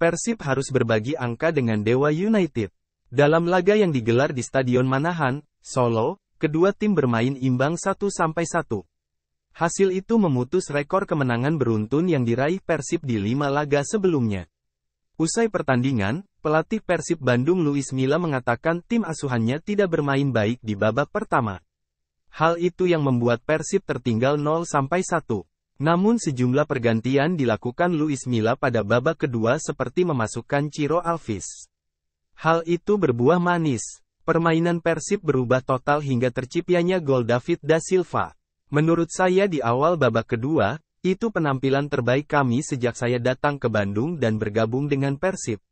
Persib harus berbagi angka dengan Dewa United. Dalam laga yang digelar di Stadion Manahan, Solo, kedua tim bermain imbang 1-1. Hasil itu memutus rekor kemenangan beruntun yang diraih Persib di lima laga sebelumnya. Usai pertandingan, pelatih Persib Bandung Luis Milla mengatakan tim asuhannya tidak bermain baik di babak pertama. Hal itu yang membuat Persib tertinggal 0-1. Namun sejumlah pergantian dilakukan Luis Milla pada babak kedua seperti memasukkan Ciro Alves. Hal itu berbuah manis. Permainan Persib berubah total hingga terciptanya gol David da Silva. Menurut saya di awal babak kedua, itu penampilan terbaik kami sejak saya datang ke Bandung dan bergabung dengan Persib.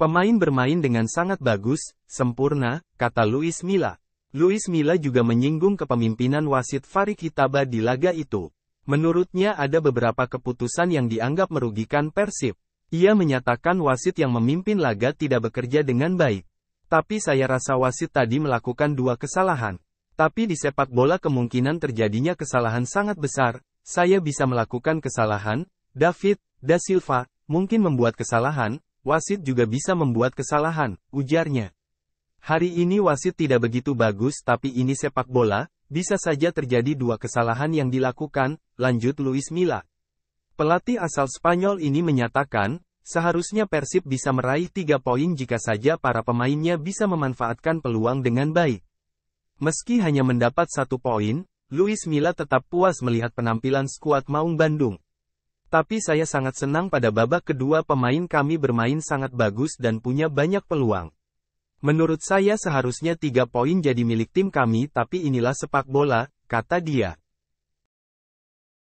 Pemain bermain dengan sangat bagus, sempurna, kata Luis Milla. Luis Milla juga menyinggung kepemimpinan wasit Farid Hitaba di laga itu. Menurutnya ada beberapa keputusan yang dianggap merugikan Persib. Ia menyatakan wasit yang memimpin laga tidak bekerja dengan baik. Tapi saya rasa wasit tadi melakukan dua kesalahan. Tapi di sepak bola kemungkinan terjadinya kesalahan sangat besar. Saya bisa melakukan kesalahan, David, Da Silva, mungkin membuat kesalahan, wasit juga bisa membuat kesalahan, ujarnya. Hari ini wasit tidak begitu bagus tapi ini sepak bola, bisa saja terjadi dua kesalahan yang dilakukan, lanjut Luis Milla. Pelatih asal Spanyol ini menyatakan, seharusnya Persib bisa meraih tiga poin jika saja para pemainnya bisa memanfaatkan peluang dengan baik. Meski hanya mendapat satu poin, Luis Milla tetap puas melihat penampilan skuad Maung Bandung. Tapi saya sangat senang pada babak kedua pemain kami bermain sangat bagus dan punya banyak peluang. Menurut saya seharusnya tiga poin jadi milik tim kami tapi inilah sepak bola, kata dia.